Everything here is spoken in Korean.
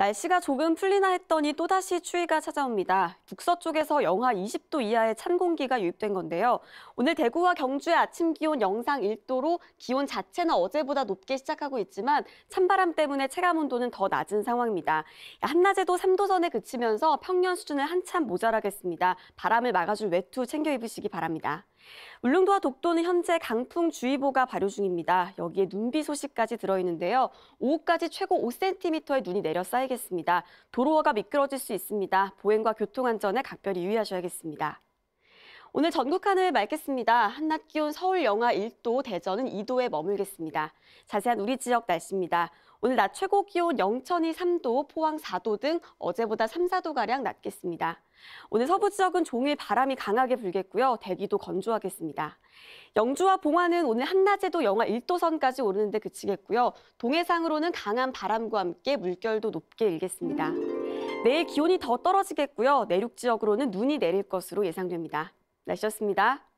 날씨가 조금 풀리나 했더니 또다시 추위가 찾아옵니다. 북서쪽에서 영하 20도 이하의 찬 공기가 유입된 건데요. 오늘 대구와 경주의 아침 기온 영상 1도로 기온 자체는 어제보다 높게 시작하고 있지만 찬바람 때문에 체감 온도는 더 낮은 상황입니다. 한낮에도 3도 전에 그치면서 평년 수준을 한참 모자라겠습니다. 바람을 막아줄 외투 챙겨 입으시기 바랍니다. 울릉도와 독도는 현재 강풍주의보가 발효 중입니다. 여기에 눈비 소식까지 들어있는데요. 오후까지 최고 5cm의 눈이 내려 쌓이겠습니다. 도로가 미끄러질 수 있습니다. 보행과 교통안전에 각별히 유의하셔야겠습니다. 오늘 전국 하늘 맑겠습니다. 한낮 기온 서울 영하 1도, 대전은 2도에 머물겠습니다. 자세한 우리 지역 날씨입니다. 오늘 낮 최고 기온 영천이 3도, 포항 4도 등 어제보다 3, 4도가량 낮겠습니다. 오늘 서부 지역은 종일 바람이 강하게 불겠고요. 대기도 건조하겠습니다. 영주와 봉화는 오늘 한낮에도 영하 1도선까지 오르는데 그치겠고요. 동해상으로는 강한 바람과 함께 물결도 높게 일겠습니다. 내일 기온이 더 떨어지겠고요. 내륙 지역으로는 눈이 내릴 것으로 예상됩니다. 날씨였습니다.